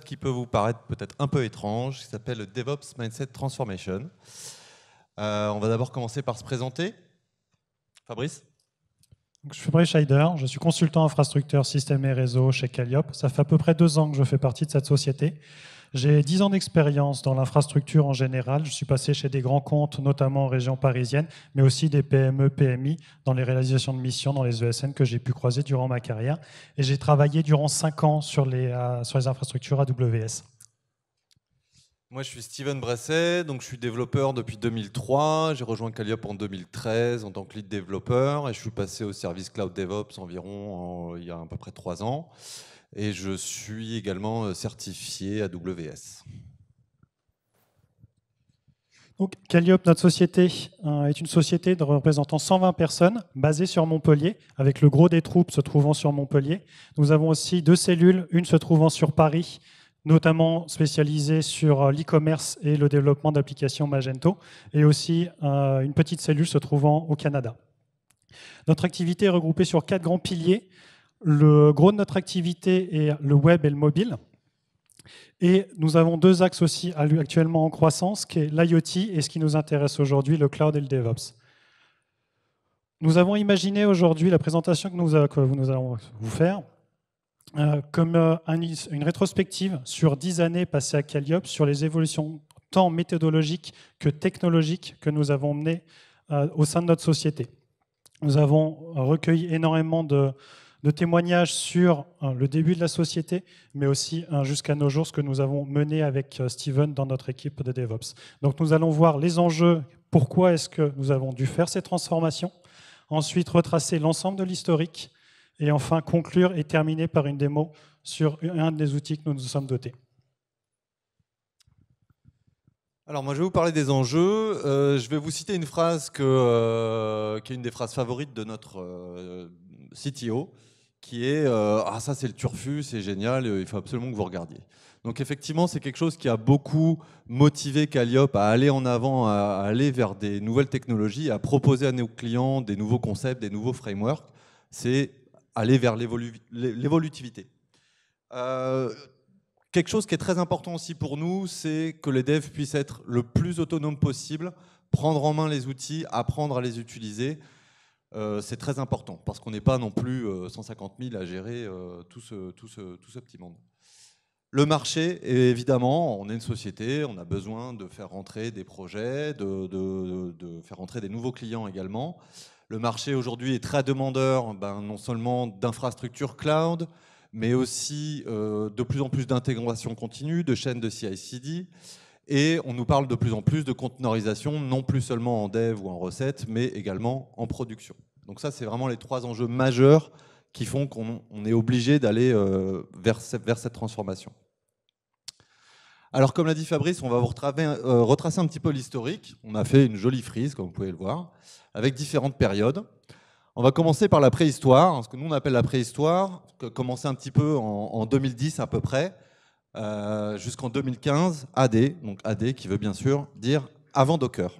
qui peut vous paraître peut-être un peu étrange, qui s'appelle DevOps Mindset Transformation. Euh, on va d'abord commencer par se présenter. Fabrice Je suis Fabrice Scheider, je suis consultant infrastructure, système et réseau chez Calliope. Ça fait à peu près deux ans que je fais partie de cette société. J'ai 10 ans d'expérience dans l'infrastructure en général. Je suis passé chez des grands comptes, notamment en région parisienne, mais aussi des PME, PMI, dans les réalisations de missions, dans les ESN que j'ai pu croiser durant ma carrière. Et j'ai travaillé durant 5 ans sur les, euh, sur les infrastructures AWS. Moi, je suis Steven Bresset, donc je suis développeur depuis 2003. J'ai rejoint Calliope en 2013 en tant que lead développeur et je suis passé au service Cloud DevOps environ il y a à peu près 3 ans et je suis également euh, certifié AWS. Donc, Calliope, notre société, euh, est une société représentant 120 personnes basée sur Montpellier, avec le gros des troupes se trouvant sur Montpellier. Nous avons aussi deux cellules, une se trouvant sur Paris, notamment spécialisée sur euh, l'e-commerce et le développement d'applications Magento, et aussi une petite cellule se trouvant au Canada. Notre activité est regroupée sur quatre grands piliers le gros de notre activité est le web et le mobile. Et nous avons deux axes aussi actuellement en croissance, qui est l'IoT et ce qui nous intéresse aujourd'hui, le cloud et le DevOps. Nous avons imaginé aujourd'hui la présentation que nous, nous allons vous faire euh, comme euh, une rétrospective sur dix années passées à Calliope, sur les évolutions tant méthodologiques que technologiques que nous avons menées euh, au sein de notre société. Nous avons recueilli énormément de, de témoignages sur hein, le début de la société, mais aussi hein, jusqu'à nos jours ce que nous avons mené avec euh, Steven dans notre équipe de DevOps. Donc nous allons voir les enjeux, pourquoi est-ce que nous avons dû faire ces transformations, ensuite retracer l'ensemble de l'historique, et enfin conclure et terminer par une démo sur un des outils que nous nous sommes dotés. Alors moi je vais vous parler des enjeux. Euh, je vais vous citer une phrase euh, qui est une des phrases favorites de notre CTO, qui est euh, ah ça c'est le turfu, c'est génial, euh, il faut absolument que vous regardiez. Donc effectivement, c'est quelque chose qui a beaucoup motivé Calliope à aller en avant, à aller vers des nouvelles technologies, à proposer à nos clients des nouveaux concepts, des nouveaux frameworks. C'est aller vers l'évolutivité. Euh, quelque chose qui est très important aussi pour nous, c'est que les devs puissent être le plus autonomes possible, prendre en main les outils, apprendre à les utiliser. Euh, c'est très important parce qu'on n'est pas non plus 150 euh, 000 à gérer euh, tout ce, petit monde. Le marché, évidemment, on est une société, on a besoin de faire rentrer des projets, de, faire rentrer des nouveaux clients également. Le marché aujourd'hui est très demandeur, ben, non seulement d'infrastructures cloud, mais aussi de plus en plus d'intégration continue, de chaînes de CI/CD. Et on nous parle de plus en plus de conteneurisation, non plus seulement en dev ou en recette, mais également en production. Donc ça, c'est vraiment les trois enjeux majeurs qui font qu'on est obligé d'aller euh, vers, cette transformation. Alors comme l'a dit Fabrice, on va vous euh, retracer un petit peu l'historique. On a fait une jolie frise, comme vous pouvez le voir, avec différentes périodes. On va commencer par la préhistoire, ce que nous on appelle la préhistoire, commencer un petit peu en 2010 à peu près, euh, jusqu'en 2015, AD, donc AD qui veut bien sûr dire avant Docker.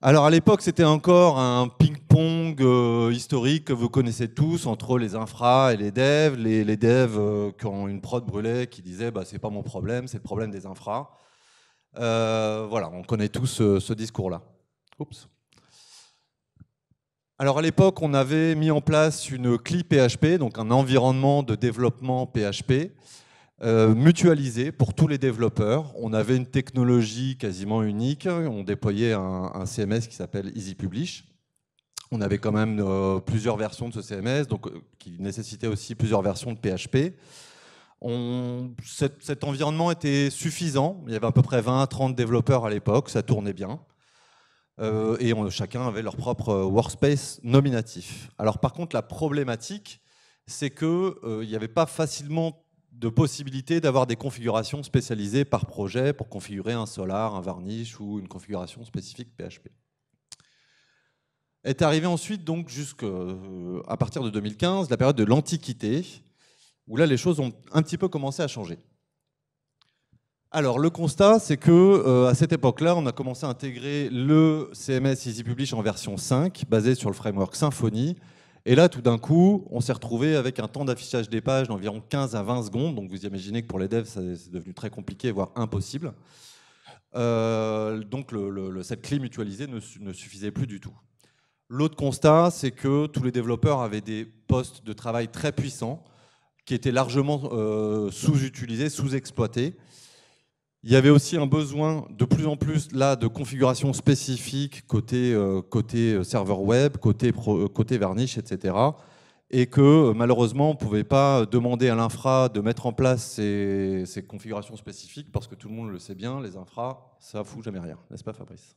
Alors à l'époque, c'était encore un ping-pong euh, historique que vous connaissez tous entre les infra et les devs. Les, devs euh, qui ont une prod brûlée qui disaient bah, c'est pas mon problème, c'est le problème des infras ». voilà, on connaît tous ce, ce discours-là. Oups. Alors à l'époque, on avait mis en place une CLI PHP, donc un environnement de développement PHP. Euh, mutualisé pour tous les développeurs. On avait une technologie quasiment unique. On déployait un, CMS qui s'appelle Easy Publish. On avait quand même euh, plusieurs versions de ce CMS, donc euh, qui nécessitait aussi plusieurs versions de PHP. On, cet, environnement était suffisant. Il y avait à peu près 20-30 développeurs à l'époque. Ça tournait bien. et on, chacun avait leur propre workspace nominatif. Alors par contre, la problématique, c'est qu'il n'y avait pas facilement de possibilité d'avoir des configurations spécialisées par projet pour configurer un solar, un varnish ou une configuration spécifique PHP. Est arrivé ensuite, donc jusqu'à euh, partir de 2015, la période de l'Antiquité, où là les choses ont un petit peu commencé à changer. Alors le constat, c'est que euh, à cette époque-là, on a commencé à intégrer le CMS Easy Publish en version 5, basé sur le framework Symfony, et là, tout d'un coup, on s'est retrouvé avec un temps d'affichage des pages d'environ 15 à 20 secondes. Donc vous imaginez que pour les devs, c'est devenu très compliqué, voire impossible. Euh, donc le, cette clé mutualisée ne, suffisait plus du tout. L'autre constat, c'est que tous les développeurs avaient des postes de travail très puissants qui étaient largement euh, sous-utilisés, sous-exploités. Il y avait aussi un besoin de plus en plus là de configurations spécifiques côté, euh, côté euh, serveur web, côté, pro, euh, côté etc. Et que malheureusement, on ne pouvait pas demander à l'infra de mettre en place ces, configurations spécifiques parce que tout le monde le sait bien, les infras ça fout jamais rien, n'est-ce pas Fabrice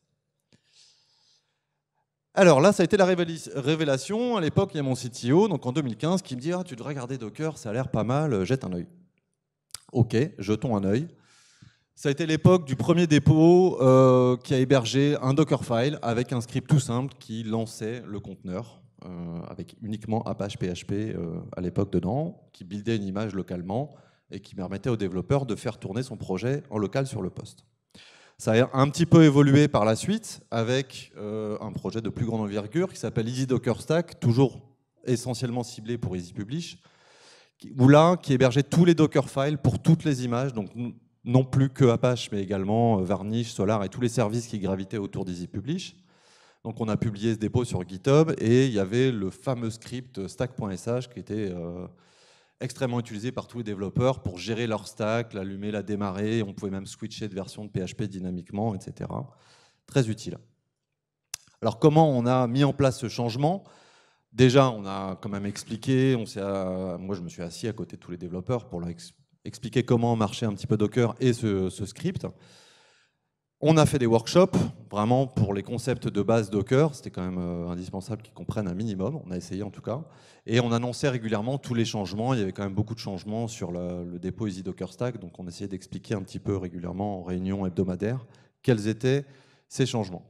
alors là, ça a été la révélation. À l'époque, il y a mon CTO, donc en 2015, qui me dit ah, Tu devrais regarder Docker, ça a l'air pas mal, jette un œil. Ok, jetons un œil. Ça a été l'époque du premier dépôt euh, qui a hébergé un Dockerfile avec un script tout simple qui lançait le conteneur euh, avec uniquement Apache PHP euh, à l'époque dedans, qui buildait une image localement et qui permettait au développeur de faire tourner son projet en local sur le poste. Ça a un petit peu évolué par la suite avec un projet de plus grande envergure qui s'appelle Easy Docker Stack, toujours essentiellement ciblé pour Easy Publish, où là, qui hébergeait tous les Dockerfiles pour toutes les images. Donc non plus que Apache, mais également euh, Varnish, Solar et tous les services qui gravitaient autour d'Easy Publish. Donc on a publié ce dépôt sur GitHub et il y avait le fameux script stack.sh qui était euh, extrêmement utilisé par tous les développeurs pour gérer leur stack, l'allumer, la démarrer. On pouvait même switcher de version de PHP dynamiquement, etc. Très utile. Alors comment on a mis en place ce changement Déjà, on a quand même expliqué, on euh, moi je me suis assis à côté de tous les développeurs pour leur, expliquer comment marchait un petit peu Docker et ce, script. On a fait des workshops, vraiment pour les concepts de base Docker, c'était quand même euh, indispensable qu'ils comprennent un minimum, on a essayé en tout cas, et on annonçait régulièrement tous les changements, il y avait quand même beaucoup de changements sur le dépôt Easy Docker Stack, donc on essayait d'expliquer un petit peu régulièrement en réunion hebdomadaire quels étaient ces changements.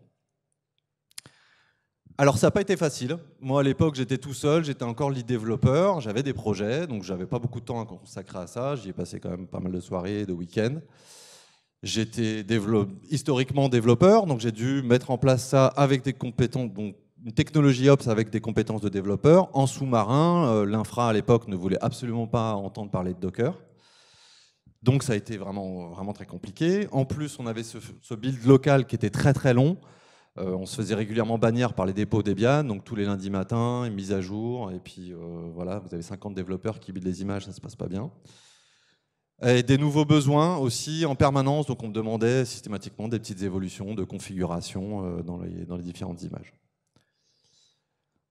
Alors ça n'a pas été facile. Moi à l'époque j'étais tout seul, j'étais encore lead développeur, j'avais des projets, donc j'avais pas beaucoup de temps à consacrer à ça. J'y ai passé quand même pas mal de soirées, de week-ends. J'étais historiquement développeur, donc j'ai dû mettre en place ça avec des compétences, donc une technologie Ops avec des compétences de développeur. En sous-marin, euh, l'infra à l'époque ne voulait absolument pas entendre parler de Docker. Donc ça a été vraiment, vraiment très compliqué. En plus, on avait ce build local qui était très très long. Euh, on se faisait régulièrement bannir par les dépôts Debian, donc tous les lundis matins, une mise à jour, et puis euh, voilà, vous avez 50 développeurs qui bident les images, ça ne se passe pas bien. Et des nouveaux besoins aussi en permanence, donc on me demandait systématiquement des petites évolutions de configuration euh, dans, les, différentes images.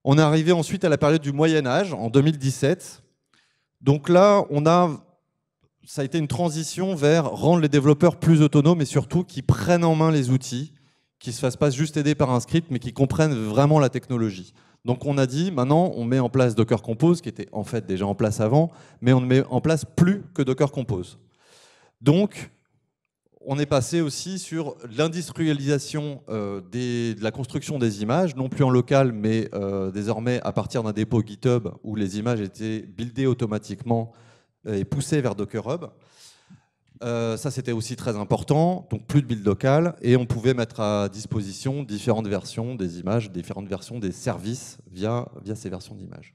On est arrivé ensuite à la période du Moyen Âge, en 2017. Donc là, on a ça a été une transition vers rendre les développeurs plus autonomes et surtout qui prennent en main les outils qui se fassent pas juste aider par un script, mais qui comprennent vraiment la technologie. Donc on a dit, maintenant, on met en place Docker Compose, qui était en fait déjà en place avant, mais on ne met en place plus que Docker Compose. Donc, on est passé aussi sur l'industrialisation euh, de la construction des images, non plus en local, mais euh, désormais à partir d'un dépôt GitHub où les images étaient buildées automatiquement euh, et poussées vers Docker Hub. Euh, ça, c'était aussi très important. Donc, plus de build local. Et on pouvait mettre à disposition différentes versions des images, différentes versions des services via, ces versions d'images.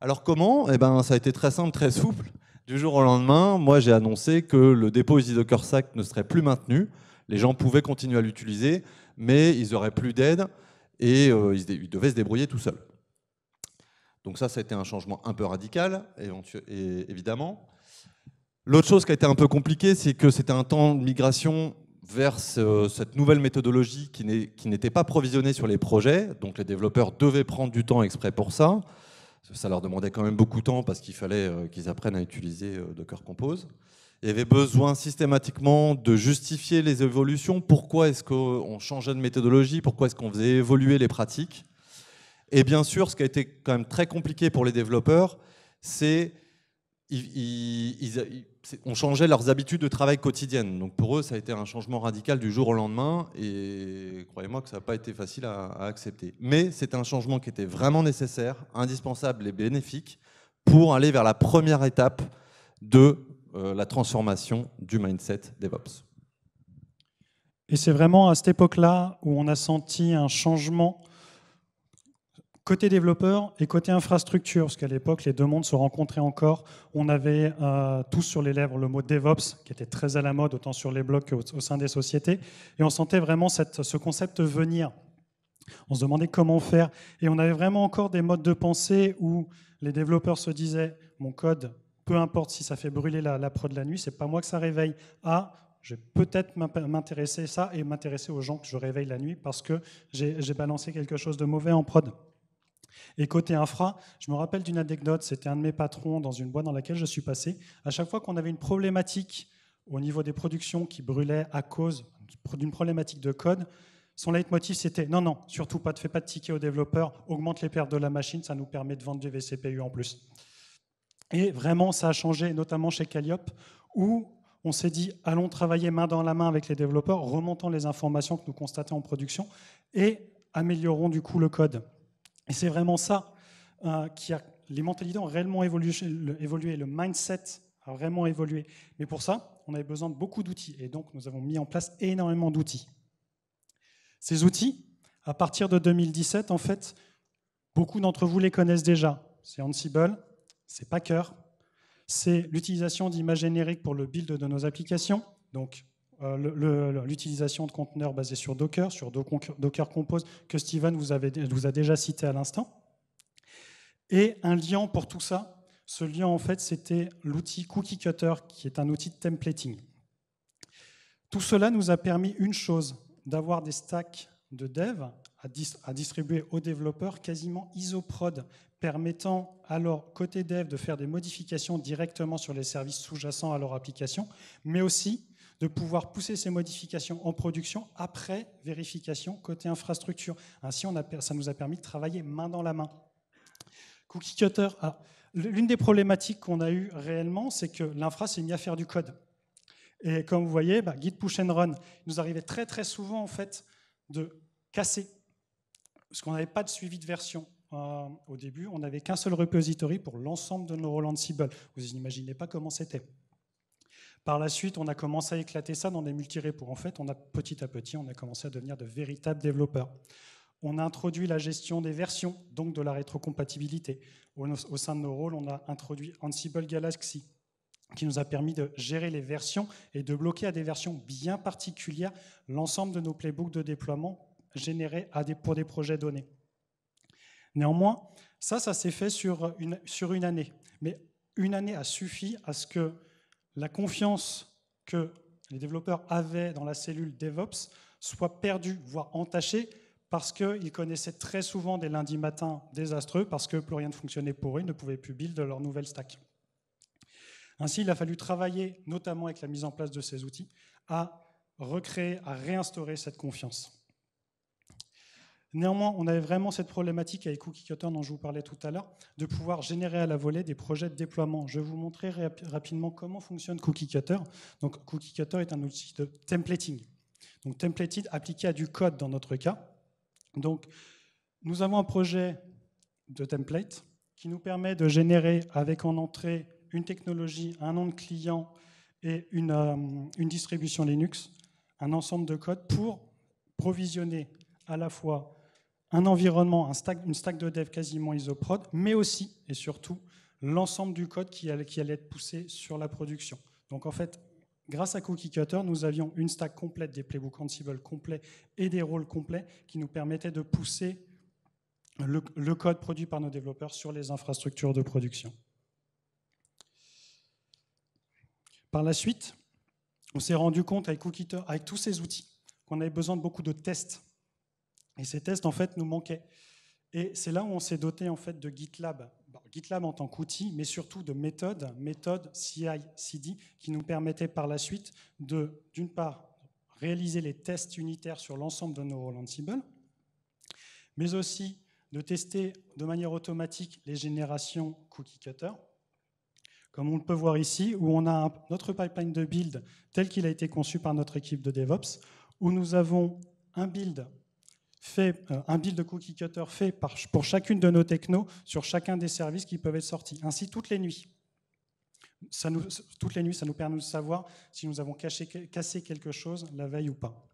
Alors, comment eh ben, Ça a été très simple, très souple. Du jour au lendemain, moi, j'ai annoncé que le dépôt Easy Docker ne serait plus maintenu. Les gens pouvaient continuer à l'utiliser, mais ils n'auraient plus d'aide et euh, ils, ils devaient se débrouiller tout seuls. Donc ça, ça a été un changement un peu radical, évidemment. L'autre chose qui a été un peu compliquée, c'est que c'était un temps de migration vers cette nouvelle méthodologie qui n'était pas provisionnée sur les projets. Donc les développeurs devaient prendre du temps exprès pour ça. Ça leur demandait quand même beaucoup de temps parce qu'il fallait euh, qu'ils apprennent à utiliser euh, Docker Compose. Il y avait besoin systématiquement de justifier les évolutions. Pourquoi est-ce qu'on changeait de méthodologie Pourquoi est-ce qu'on faisait évoluer les pratiques Et bien sûr, ce qui a été quand même très compliqué pour les développeurs, c'est ils, ils, ils, on changeait leurs habitudes de travail quotidiennes. Donc pour eux, ça a été un changement radical du jour au lendemain, et croyez-moi que ça n'a pas été facile à, accepter. Mais c'est un changement qui était vraiment nécessaire, indispensable et bénéfique pour aller vers la première étape de euh, la transformation du mindset DevOps. Et c'est vraiment à cette époque-là où on a senti un changement côté développeur et côté infrastructure, parce qu'à l'époque, les deux mondes se rencontraient encore. On avait euh, tous sur les lèvres le mot DevOps, qui était très à la mode, autant sur les blocs qu'au sein des sociétés. Et on sentait vraiment ce concept venir. On se demandait comment faire. Et on avait vraiment encore des modes de pensée où les développeurs se disaient Mon code, peu importe si ça fait brûler la, la prod la nuit, c'est pas moi que ça réveille. Ah, je vais peut-être m'intéresser à ça et m'intéresser aux gens que je réveille la nuit parce que j'ai balancé quelque chose de mauvais en prod. Et côté infra, je me rappelle d'une anecdote, c'était un de mes patrons dans une boîte dans laquelle je suis passé. À chaque fois qu'on avait une problématique au niveau des productions qui brûlait à cause d'une problématique de code, son leitmotiv c'était non, non, surtout pas, ne fais pas de ticket aux développeurs, augmente les pertes de la machine, ça nous permet de vendre du VCPU en plus. Et vraiment, ça a changé, notamment chez Calliope, où on s'est dit, allons travailler main dans la main avec les développeurs, remontant les informations que nous constatons en production et améliorons du coup le code. Et c'est vraiment ça euh, qui a. Les mentalités ont réellement évolué, le, évolué, le mindset a vraiment évolué. Mais pour ça, on avait besoin de beaucoup d'outils. Et donc, nous avons mis en place énormément d'outils. Ces outils, à partir de 2017, en fait, beaucoup d'entre vous les connaissent déjà. C'est Ansible, c'est Packer, c'est l'utilisation d'images génériques pour le build de nos applications, donc euh, l'utilisation de conteneurs basés sur Docker, sur Docker Compose, que Steven vous, vous a déjà cité à l'instant. Et un lien pour tout ça, ce lien en fait c'était l'outil Cookie Cutter, qui est un outil de templating. Tout cela nous a permis une chose, d'avoir des stacks de dev à, à distribuer aux développeurs quasiment isoprod, permettant alors côté dev de faire des modifications directement sur les services sous-jacents à leur application, mais aussi de pouvoir pousser ces modifications en production après vérification côté infrastructure. Ainsi, ça nous a permis de travailler main dans la main. Cookie Cutter. Ah, l'une des problématiques qu'on a eues réellement, c'est que l'infra, c'est une affaire du code. Et comme vous voyez, bah, Git Push and Run, il nous arrivait très très souvent en fait de casser, parce qu'on n'avait pas de suivi de version. Euh, au début, on n'avait qu'un seul repository pour l'ensemble de nos Roland cible. Vous n'imaginez pas comment c'était. Par la suite, on a commencé à éclater ça dans des multi-repos. En fait, on a petit à petit, on a commencé à devenir de véritables développeurs. On a introduit la gestion des versions, donc de la rétrocompatibilité. Au, sein de nos rôles, on a introduit Ansible Galaxy, qui nous a permis de gérer les versions et de bloquer à des versions bien particulières l'ensemble de nos playbooks de déploiement générés pour des projets donnés. Néanmoins, ça, ça s'est fait sur une, sur une année. Mais une année a suffi à ce que la confiance que les développeurs avaient dans la cellule DevOps soit perdue, voire entachée, parce qu'ils connaissaient très souvent des lundis matins désastreux, parce que plus rien ne fonctionnait pour eux, ils ne pouvaient plus build leur nouvelle stack. Ainsi, il a fallu travailler, notamment avec la mise en place de ces outils, à recréer, à réinstaurer cette confiance. Néanmoins, on avait vraiment cette problématique avec Cookie Cutter dont je vous parlais tout à l'heure, de pouvoir générer à la volée des projets de déploiement. Je vais vous montrer rapidement comment fonctionne Cookie Cutter. Donc, Cookie Cutter est un outil de templating. Donc, templated appliqué à du code dans notre cas. Donc, nous avons un projet de template qui nous permet de générer avec en entrée une technologie, un nom de client et une, euh, une distribution Linux, un ensemble de codes pour provisionner à la fois un environnement, un stack, une stack de dev quasiment isoprod, mais aussi et surtout l'ensemble du code qui allait, être poussé sur la production. Donc en fait, grâce à Cookie Cutter, nous avions une stack complète des playbooks Ansible complets et des rôles complets qui nous permettaient de pousser le, code produit par nos développeurs sur les infrastructures de production. Par la suite, on s'est rendu compte avec, Cookie, avec tous ces outils qu'on avait besoin de beaucoup de tests et ces tests, en fait, nous manquaient. Et c'est là où on s'est doté en fait de GitLab. GitLab en tant qu'outil, mais surtout de méthodes, méthodes CI/CD, qui nous permettaient par la suite de, d'une part, réaliser les tests unitaires sur l'ensemble de nos Roland mais aussi de tester de manière automatique les générations cookie cutter, comme on le peut voir ici, où on a notre pipeline de build tel qu'il a été conçu par notre équipe de DevOps, où nous avons un build fait, euh, un build de cookie cutter fait pour chacune de nos technos sur chacun des services qui peuvent être sortis, ainsi toutes les nuits. Ça nous, toutes les nuits, ça nous permet de savoir si nous avons cassé quelque chose la veille ou pas.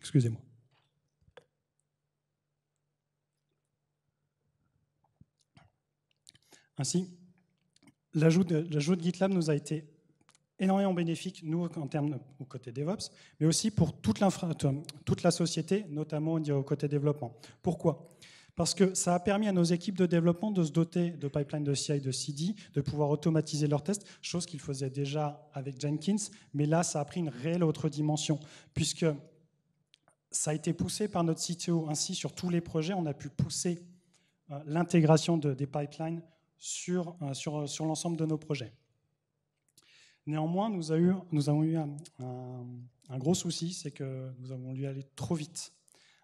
Excusez-moi. Ainsi, l'ajout de, de GitLab nous a été énormément bénéfique, nous, en termes au côté DevOps, mais aussi pour toute, toute la société, notamment au côté développement. Pourquoi Parce que ça a permis à nos équipes de développement de se doter de pipelines de CI, et de CD, de pouvoir automatiser leurs tests, chose qu'ils faisaient déjà avec Jenkins, mais là, ça a pris une réelle autre dimension, puisque ça a été poussé par notre CTO. Ainsi, sur tous les projets, on a pu pousser euh, l'intégration des pipelines sur, euh, sur, sur l'ensemble de nos projets. Néanmoins, nous, avons eu un, gros souci, c'est que nous avons dû aller trop vite.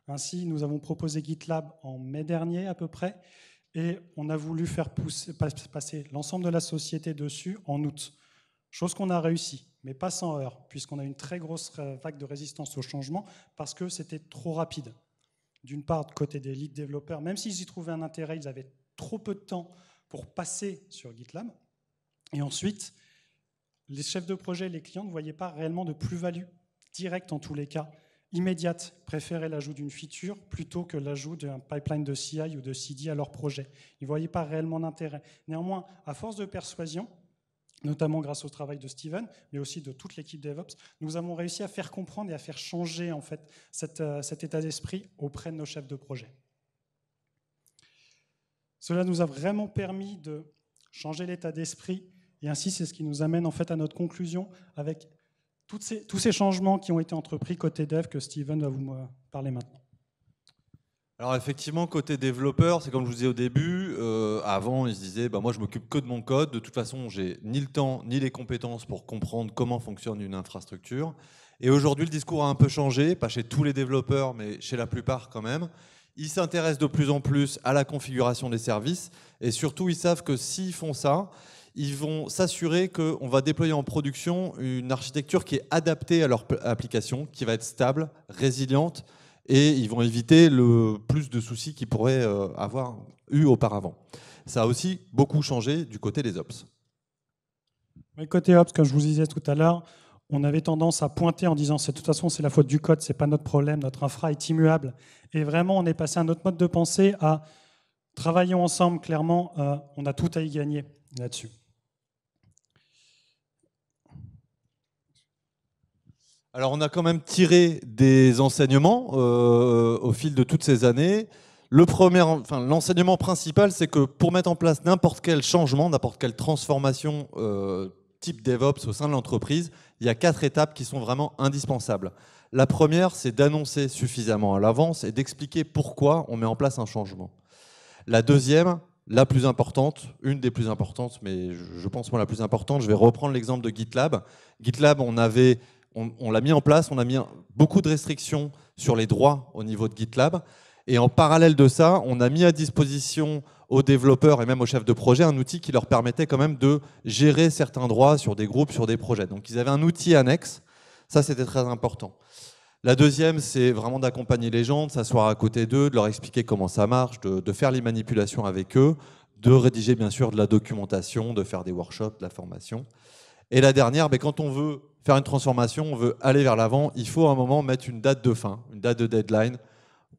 Ainsi, nous avons proposé GitLab en mai dernier à peu près, et on a voulu faire pousser, passer l'ensemble de la société dessus en août. Chose qu'on a réussi, mais pas sans heurts, puisqu'on a une très grosse vague de résistance au changement parce que c'était trop rapide. D'une part, côté des lead développeurs, même s'ils y trouvaient un intérêt, ils avaient trop peu de temps pour passer sur GitLab. Et ensuite, les chefs de projet et les clients ne voyaient pas réellement de plus-value directe en tous les cas, immédiate, préféraient l'ajout d'une feature plutôt que l'ajout d'un pipeline de CI ou de CD à leur projet. Ils ne voyaient pas réellement d'intérêt. Néanmoins, à force de persuasion, notamment grâce au travail de Steven, mais aussi de toute l'équipe DevOps, nous avons réussi à faire comprendre et à faire changer en fait euh, cet état d'esprit auprès de nos chefs de projet. Cela nous a vraiment permis de changer l'état d'esprit et ainsi, c'est ce qui nous amène en fait à notre conclusion avec tous ces changements qui ont été entrepris côté dev que Steven va vous euh, parler maintenant. Alors effectivement, côté développeur, c'est comme je vous disais au début, euh, avant ils se disaient, bah, moi je m'occupe que de mon code, de toute façon j'ai ni le temps ni les compétences pour comprendre comment fonctionne une infrastructure. Et aujourd'hui le discours a un peu changé, pas chez tous les développeurs, mais chez la plupart quand même. Ils s'intéressent de plus en plus à la configuration des services et surtout ils savent que s'ils font ça, ils vont s'assurer qu'on va déployer en production une architecture qui est adaptée à leur application, qui va être stable, résiliente, et ils vont éviter le plus de soucis qu'ils pourraient euh, avoir eu auparavant. Ça a aussi beaucoup changé du côté des ops. Mais côté ops, comme je vous disais tout à l'heure, on avait tendance à pointer en disant de toute façon c'est la faute du code, c'est pas notre problème, notre infra est immuable. Et vraiment, on est passé à un autre mode de pensée à travaillons ensemble, clairement, euh, on a tout à y gagner là-dessus. Alors on a quand même tiré des enseignements euh, euh, au fil de toutes ces années. Le premier, enfin, l'enseignement principal, c'est que pour mettre en place n'importe quel changement, n'importe quelle transformation euh, type DevOps au sein de l'entreprise, il y a quatre étapes qui sont vraiment indispensables. La première, c'est d'annoncer suffisamment à l'avance et d'expliquer pourquoi on met en place un changement. La deuxième, la plus importante, une des plus importantes, mais je pense moi la plus importante, je vais reprendre l'exemple de GitLab. GitLab, on avait on, l'a mis en place, on a mis beaucoup de restrictions sur les droits au niveau de GitLab. Et en parallèle de ça, on a mis à disposition aux développeurs et même aux chefs de projet un outil qui leur permettait quand même de gérer certains droits sur des groupes, sur des projets. Donc ils avaient un outil annexe, ça c'était très important. La deuxième, c'est vraiment d'accompagner les gens, de s'asseoir à côté d'eux, de leur expliquer comment ça marche, de, faire les manipulations avec eux, de rédiger bien sûr de la documentation, de faire des workshops, de la formation. Et la dernière, mais ben, quand on veut faire une transformation, on veut aller vers l'avant, il faut à un moment mettre une date de fin, une date de deadline.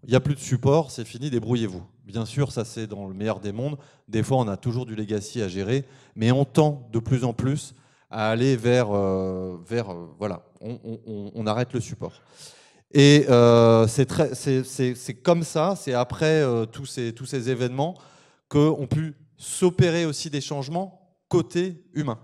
Il n'y a plus de support, c'est fini, débrouillez-vous. Bien sûr, ça c'est dans le meilleur des mondes. Des fois, on a toujours du legacy à gérer, mais on tend de plus en plus à aller vers, euh, vers euh, voilà, on, arrête le support. Et euh, c'est comme ça, c'est après euh, tous, ces, tous ces événements qu'ont pu s'opérer aussi des changements côté humain.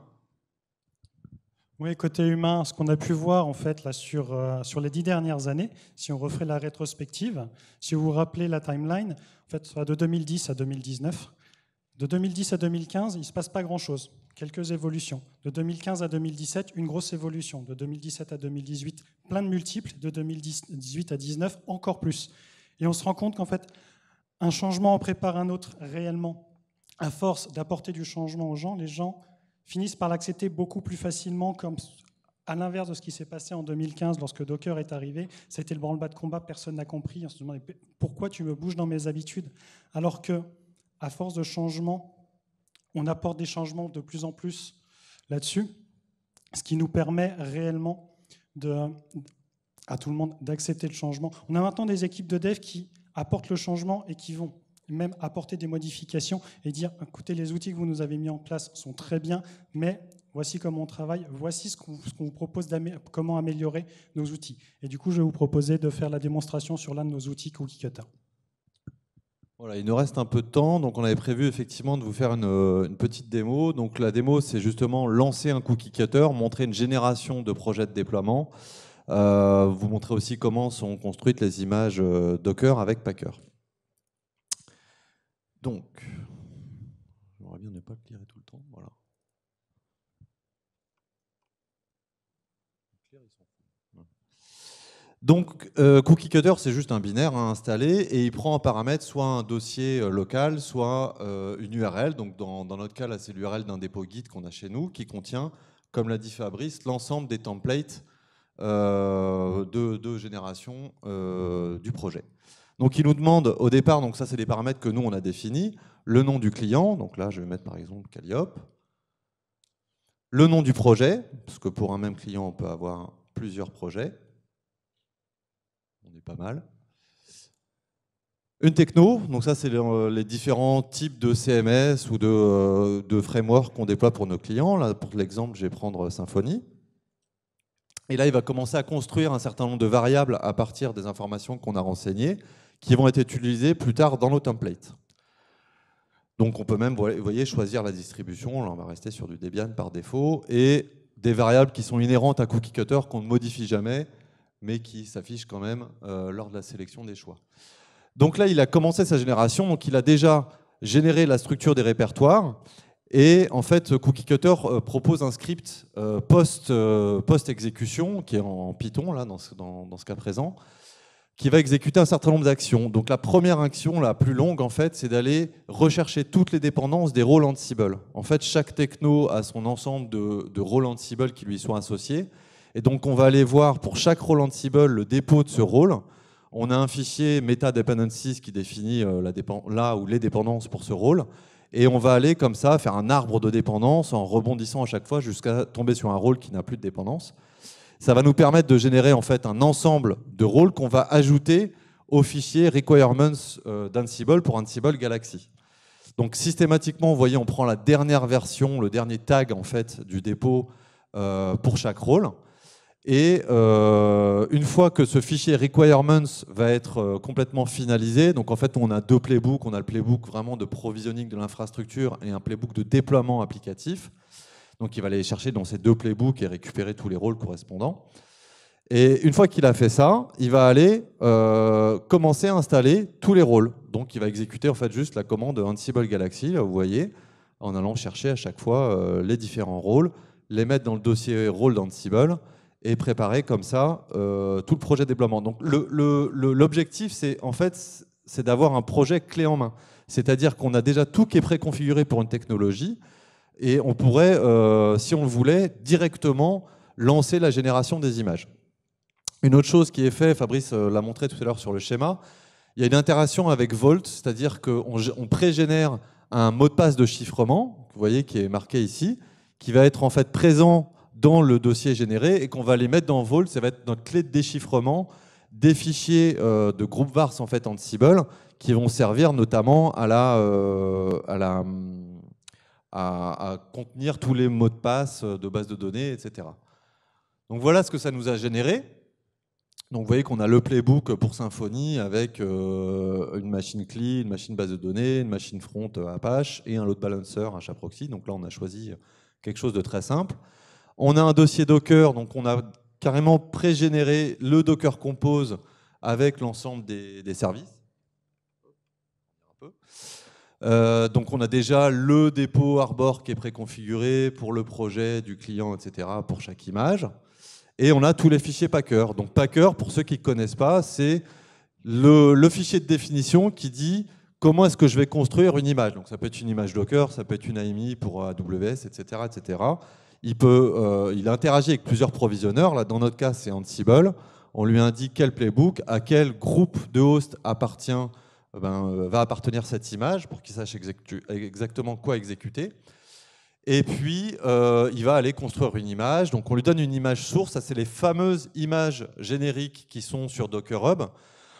Oui, côté humain, ce qu'on a pu voir en fait là sur, euh, sur les dix dernières années, si on refait la rétrospective, si vous vous rappelez la timeline, en fait, de 2010 à 2019, de 2010 à 2015, il ne se passe pas grand-chose, quelques évolutions. De 2015 à 2017, une grosse évolution. De 2017 à 2018, plein de multiples. De 2018 à 2019, encore plus. Et on se rend compte qu'en fait, un changement en prépare un autre réellement. À force d'apporter du changement aux gens, les gens finissent par l'accepter beaucoup plus facilement, comme à l'inverse de ce qui s'est passé en 2015 lorsque Docker est arrivé. C'était le branle-bas de combat, personne n'a compris. On se demandait pourquoi tu me bouges dans mes habitudes, alors que à force de changement, on apporte des changements de plus en plus là-dessus, ce qui nous permet réellement à tout le monde d'accepter le changement. On a maintenant des équipes de dev qui apportent le changement et qui vont même apporter des modifications et dire écoutez, les outils que vous nous avez mis en place sont très bien, mais voici comment on travaille, voici ce qu'on vous propose, d'améliorer comment améliorer nos outils. Et du coup, je vais vous proposer de faire la démonstration sur l'un de nos outils Cookie Cutter. Voilà, il nous reste un peu de temps, donc on avait prévu effectivement de vous faire une, euh, petite démo. Donc la démo, c'est justement lancer un cookie cutter, montrer une génération de projets de déploiement, euh, vous montrer aussi comment sont construites les images euh, Docker avec Packer. Donc, j'aimerais bien ne pas tout le temps, voilà. Donc, euh, Cookie Cutter, c'est juste un binaire à hein, installer et il prend en paramètre soit un dossier euh, local, soit euh, une URL. Donc, dans, notre cas, là, c'est l'URL d'un dépôt guide qu'on a chez nous qui contient, comme l'a dit Fabrice, l'ensemble des templates de, génération du projet. Donc il nous demande au départ, donc ça c'est des paramètres que nous on a définis, le nom du client, donc là je vais mettre par exemple Calliope, le nom du projet, parce que pour un même client on peut avoir plusieurs projets, on est pas mal. Une techno, donc ça c'est euh, les différents types de CMS ou de, euh, de framework qu'on déploie pour nos clients. Là, pour l'exemple, je vais prendre euh, Symfony. Et là, il va commencer à construire un certain nombre de variables à partir des informations qu'on a renseignées qui vont être utilisés plus tard dans nos templates. Donc on peut même voyez, choisir la distribution, là on va rester sur du Debian par défaut, et des variables qui sont inhérentes à Cookie Cutter qu'on ne modifie jamais, mais qui s'affichent quand même euh, lors de la sélection des choix. Donc là, il a commencé sa génération, donc il a déjà généré la structure des répertoires, et en fait, Cookie Cutter euh, propose un script euh, post-exécution, qui est en Python, là, dans ce cas présent, qui va exécuter un certain nombre d'actions. Donc la première action, la plus longue en fait, c'est d'aller rechercher toutes les dépendances des rôles Ansible. En fait, chaque techno a son ensemble de, de rôles Ansible qui lui sont associés. Et donc on va aller voir pour chaque rôle Ansible le dépôt de ce rôle. On a un fichier meta dependencies qui définit euh, la là où les dépendances pour ce rôle. Et on va aller comme ça faire un arbre de dépendances en rebondissant à chaque fois jusqu'à tomber sur un rôle qui n'a plus de dépendance. Ça va nous permettre de générer en fait un ensemble de rôles qu'on va ajouter au fichier requirements euh, d'Ansible pour Ansible Galaxy. Donc systématiquement, vous voyez, on prend la dernière version, le dernier tag en fait du dépôt euh, pour chaque rôle. Et euh, une fois que ce fichier requirements va être complètement finalisé, donc en fait on a deux playbooks, on a le playbook vraiment de provisioning de l'infrastructure et un playbook de déploiement applicatif. Donc il va aller chercher dans ces deux playbooks et récupérer tous les rôles correspondants. Et une fois qu'il a fait ça, il va aller euh, commencer à installer tous les rôles. Donc il va exécuter en fait juste la commande Ansible Galaxy, vous voyez, en allant chercher à chaque fois euh, les différents rôles, les mettre dans le dossier rôle d'Ansible et préparer comme ça euh, tout le projet de déploiement. Donc l'objectif, c'est en fait, c'est d'avoir un projet clé en main. C'est-à-dire qu'on a déjà tout qui est préconfiguré pour une technologie et on pourrait, euh, si on le voulait, directement lancer la génération des images. Une autre chose qui est faite, Fabrice euh, l'a montré tout à l'heure sur le schéma, il y a une interaction avec Volt, c'est-à-dire qu'on pré-génère un mot de passe de chiffrement, vous voyez qui est marqué ici, qui va être en fait présent dans le dossier généré et qu'on va les mettre dans Vault. Ça va être notre clé de déchiffrement des fichiers euh, de groupe VARS en fait Ansible qui vont servir notamment à la, à la hum, à, contenir tous les mots de passe euh, de base de données, etc. Donc voilà ce que ça nous a généré. Donc vous voyez qu'on a le playbook pour Symfony avec euh, une machine clean, une machine base de données, une machine front euh, Apache et un load balancer, un proxy. Donc là, on a choisi quelque chose de très simple. On a un dossier Docker, donc on a carrément pré-généré le Docker Compose avec l'ensemble des services. Euh, donc on a déjà le dépôt Arbor qui est préconfiguré pour le projet du client, etc., pour chaque image. Et on a tous les fichiers Packer. Donc Packer, pour ceux qui ne connaissent pas, c'est le, fichier de définition qui dit comment est-ce que je vais construire une image. Donc ça peut être une image Docker, ça peut être une AMI pour AWS, etc. etc. Il, peut, euh, il interagit avec plusieurs provisionneurs. Là, dans notre cas, c'est Ansible. On lui indique quel playbook, à quel groupe de host appartient eh ben, euh, va appartenir cette image pour qu'il sache exactement quoi exécuter. Et puis, euh, il va aller construire une image. Donc, on lui donne une image source. Ça, c'est les fameuses images génériques qui sont sur Docker Hub.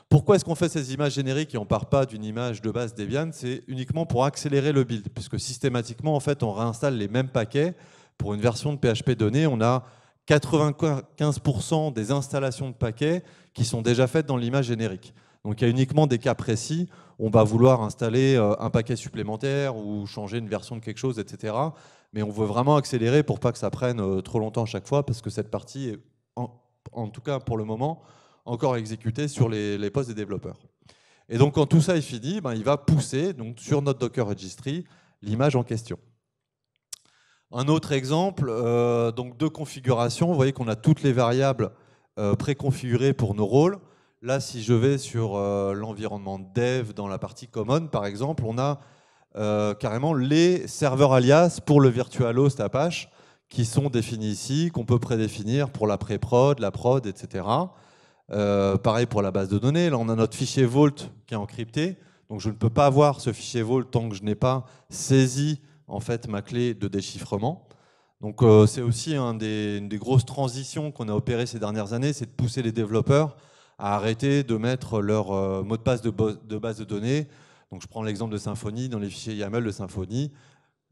Pourquoi est-ce qu'on fait ces images génériques et on ne part pas d'une image de base Debian C'est uniquement pour accélérer le build, puisque systématiquement, en fait, on réinstalle les mêmes paquets. Pour une version de PHP donnée, on a 95% des installations de paquets qui sont déjà faites dans l'image générique. Donc il y a uniquement des cas précis on va vouloir installer euh, un paquet supplémentaire ou changer une version de quelque chose, etc. Mais on veut vraiment accélérer pour pas que ça prenne euh, trop longtemps à chaque fois, parce que cette partie est, en, tout cas pour le moment, encore exécutée sur les, postes des développeurs. Et donc quand tout ça est fini, ben, il va pousser donc, sur notre Docker Registry l'image en question. Un autre exemple euh, donc de configuration, vous voyez qu'on a toutes les variables préconfigurées pour nos rôles. Là, si je vais sur euh, l'environnement dev dans la partie common, par exemple, on a euh, carrément les serveurs alias pour le virtual host Apache qui sont définis ici, qu'on peut prédéfinir pour la pré-prod, la prod, etc. Euh, pareil pour la base de données. Là, on a notre fichier Vault qui est encrypté. Donc, je ne peux pas voir ce fichier Vault tant que je n'ai pas saisi en fait ma clé de déchiffrement. Donc, c'est aussi un une des grosses transitions qu'on a opérées ces dernières années, c'est de pousser les développeurs à arrêter de mettre leur euh, mot de passe de, base de données. Donc je prends l'exemple de Symfony, dans les fichiers YAML de Symfony,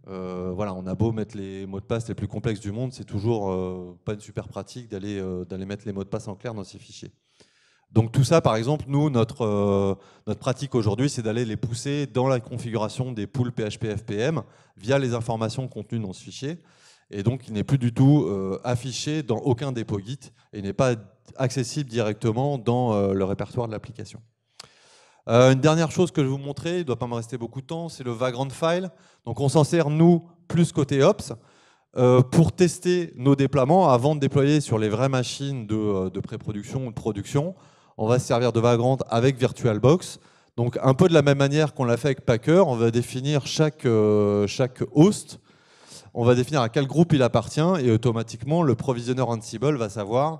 euh, voilà, on a beau mettre les mots de passe les plus complexes du monde, c'est toujours euh, pas une super pratique d'aller d'aller mettre les mots de passe en clair dans ces fichiers. Donc tout ça, par exemple, nous, notre, notre pratique aujourd'hui, c'est d'aller les pousser dans la configuration des pools PHP-FPM via les informations contenues dans ce fichier et donc il n'est plus du tout euh, affiché dans aucun dépôt Git et n'est pas accessible directement dans euh, le répertoire de l'application. Euh, une dernière chose que je vais vous montrer, il ne doit pas me rester beaucoup de temps, c'est le vagrant file. Donc on s'en sert nous plus côté ops pour tester nos déploiements avant de déployer sur les vraies machines de, de pré-production ou de production. On va se servir de vagrant avec VirtualBox. Donc un peu de la même manière qu'on l'a fait avec Packer, on va définir chaque, chaque host on va définir à quel groupe il appartient et automatiquement le provisionneur Ansible va savoir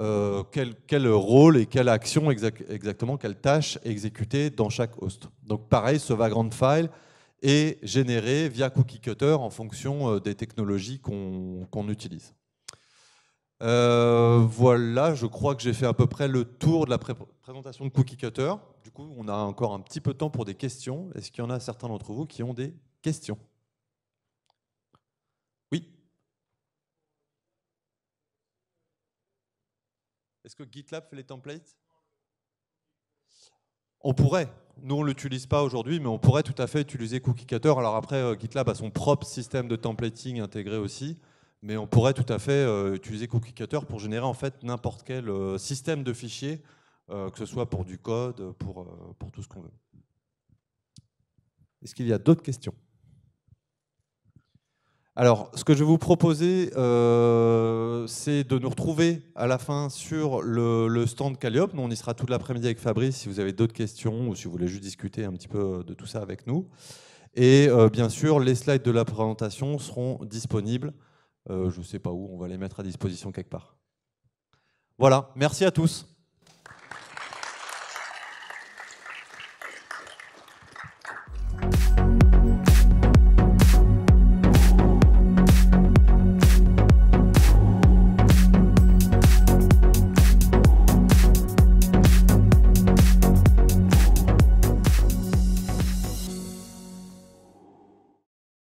euh, quel, rôle et quelle action exactement, quelle tâche exécuter dans chaque host. Donc pareil, ce vagrant file est généré via cookie cutter en fonction euh, des technologies qu'on utilise. Euh, voilà, je crois que j'ai fait à peu près le tour de la présentation de Cookie Cutter. Du coup, on a encore un petit peu de temps pour des questions. Est-ce qu'il y en a certains d'entre vous qui ont des questions Est-ce que GitLab fait les templates On pourrait. Nous, on ne l'utilise pas aujourd'hui, mais on pourrait tout à fait utiliser Cookie Alors après, euh, GitLab a son propre système de templating intégré aussi, mais on pourrait tout à fait euh, utiliser Cookie pour générer en fait n'importe quel euh, système de fichiers, que ce soit pour du code, pour, pour tout ce qu'on veut. Est-ce qu'il y a d'autres questions alors, ce que je vais vous proposer, euh, c'est de nous retrouver à la fin sur le, stand Calliope. on y sera toute l'après-midi avec Fabrice si vous avez d'autres questions ou si vous voulez juste discuter un petit peu de tout ça avec nous. Et euh, bien sûr, les slides de la présentation seront disponibles. Euh, je ne sais pas où, on va les mettre à disposition quelque part. Voilà, merci à tous.